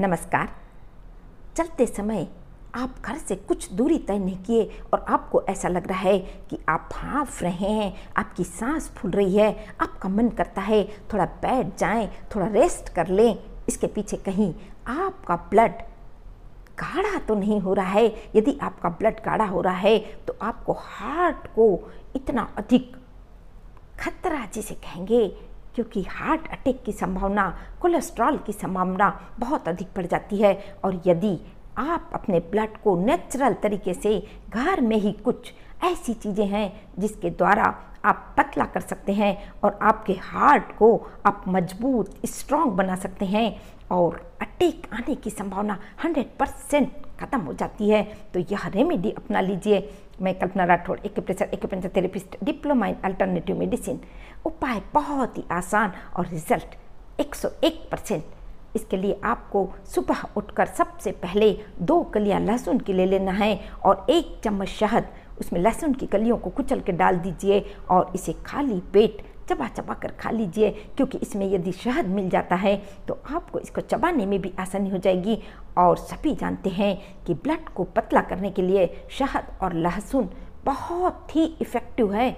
नमस्कार चलते समय आप घर से कुछ दूरी तय नहीं किए और आपको ऐसा लग रहा है कि आप भाप रहे हैं आपकी सांस फूल रही है आपका मन करता है थोड़ा बैठ जाएं, थोड़ा रेस्ट कर लें इसके पीछे कहीं आपका ब्लड गाढ़ा तो नहीं हो रहा है यदि आपका ब्लड गाढ़ा हो रहा है तो आपको हार्ट को इतना अधिक खतरा जिसे कहेंगे क्योंकि हार्ट अटैक की संभावना कोलेस्ट्रॉल की संभावना बहुत अधिक बढ़ जाती है और यदि आप अपने ब्लड को नेचुरल तरीके से घर में ही कुछ ऐसी चीज़ें हैं जिसके द्वारा आप पतला कर सकते हैं और आपके हार्ट को आप मजबूत स्ट्रांग बना सकते हैं और अटैक आने की संभावना 100 परसेंट ख़त्म हो जाती है तो यह रेमेडी अपना लीजिए मैं कल्पना Rathore acupressure acupuncture therapist diploma in alternative medicine उपाय बहुत ही आसान और रिजल्ट 101 परसेंट इसके लिए आपको सुबह उठकर सबसे पहले दो कलियां लहसुन की ले लेना है और एक चम्मच शहद उसमें लहसुन की कलियों को कुचल के डाल दीजिए और इसे खाली पेट चबा चबा कर खा लीजिए क्योंकि इसमें यदि शहद मिल जाता है तो आपको इसको चबाने में भी आसानी हो जाएगी और सभी जानते हैं कि ब्लड को पतला करने के लिए शहद और लहसुन बहुत ही इफ़ेक्टिव है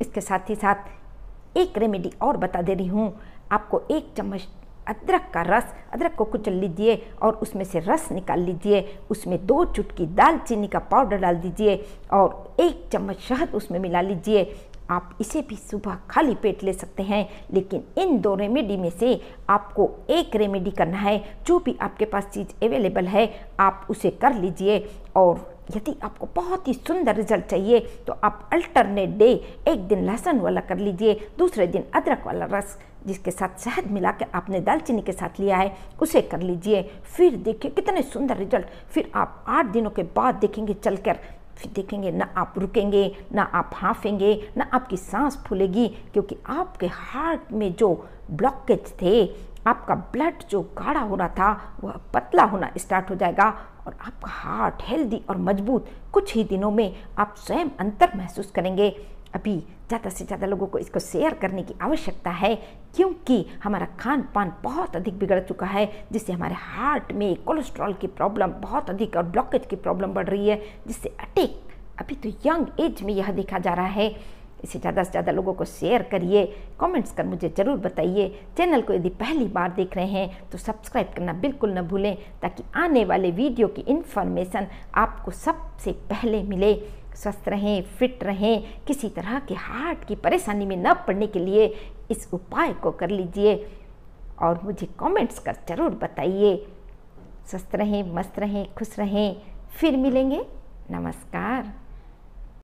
इसके साथ ही साथ एक रेमेडी और बता दे रही हूँ आपको एक चम्मच अदरक का रस अदरक को कुचल लीजिए और उसमें से रस निकाल लीजिए उसमें दो चुटकी दालचीनी का पाउडर डाल दीजिए और एक चम्मच शहद उसमें मिला लीजिए आप इसे भी सुबह खाली पेट ले सकते हैं लेकिन इन दो रेमेडी में से आपको एक रेमेडी करना है जो भी आपके पास चीज़ अवेलेबल है आप उसे कर लीजिए और यदि आपको बहुत ही सुंदर रिजल्ट चाहिए तो आप अल्टरनेट डे एक दिन लहसुन वाला कर लीजिए दूसरे दिन अदरक वाला रस जिसके साथ शहद मिला के आपने दालचीनी के साथ लिया है उसे कर लीजिए फिर देखिए कितने सुंदर रिजल्ट फिर आप आठ दिनों के बाद देखेंगे चलकर फिर देखेंगे ना आप रुकेंगे ना आप हाँफेंगे ना आपकी सांस फूलेगी क्योंकि आपके हार्ट में जो ब्लॉकेज थे आपका ब्लड जो गाढ़ा हो रहा था वह पतला होना स्टार्ट हो जाएगा और आपका हार्ट हेल्दी और मजबूत कुछ ही दिनों में आप स्वयं अंतर महसूस करेंगे अभी ज़्यादा से ज़्यादा लोगों को इसको शेयर करने की आवश्यकता है क्योंकि हमारा खान पान बहुत अधिक बिगड़ चुका है जिससे हमारे हार्ट में कोलेस्ट्रॉल की प्रॉब्लम बहुत अधिक और ब्लॉकेज की प्रॉब्लम बढ़ रही है जिससे अटैक अभी तो यंग एज में यह देखा जा रहा है इसे ज़्यादा से ज़्यादा लोगों को शेयर करिए कमेंट्स कर मुझे ज़रूर बताइए चैनल को यदि पहली बार देख रहे हैं तो सब्सक्राइब करना बिल्कुल न भूलें ताकि आने वाले वीडियो की इन्फॉर्मेशन आपको सबसे पहले मिले स्वस्थ रहें फिट रहें किसी तरह के हार्ट की परेशानी में न पड़ने के लिए इस उपाय को कर लीजिए और मुझे कमेंट्स कर ज़रूर बताइए स्वस्थ रहें मस्त रहें खुश रहें फिर मिलेंगे नमस्कार